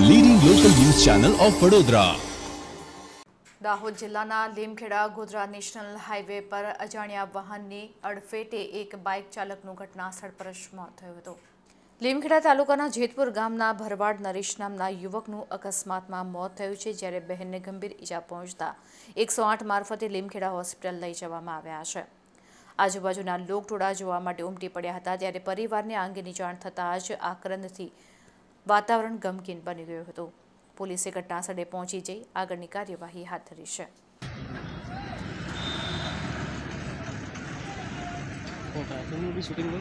leading local news channel of Vadodara Dahod જિલ્લાના Limkheda Godhra national highway પર અજાણ્યા વાહનની અડફેટે એક બાઇક ચાલકનું ઘટના સ્થળ પર જ મોત થયું હતું લીમખેડા તાલુકાના જેતપુર ગામના ભરવાડ નરેશ નામના યુવકનું અકસ્માતમાં મોત થયું છે જ્યારે બહેનને ગંભીર ઈજા પહોંચતા એકસો આઠ મારફતે લીમખેડા હોસ્પિટલ લઈ જવામાં આવ્યા છે આજુબાજુના લોકટોળા જોવા માટે ઉમટી પડ્યા હતા ત્યારે પરિવારને આ અંગેની જાણ થતાં જ આક્રંદથી વાતાવરણ ગમગીન બની ગયું હતું પોલીસે ઘટનાસ્થળે પહોંચી જઈ આગળની કાર્યવાહી હાથ ધરી છે શૂટિંગ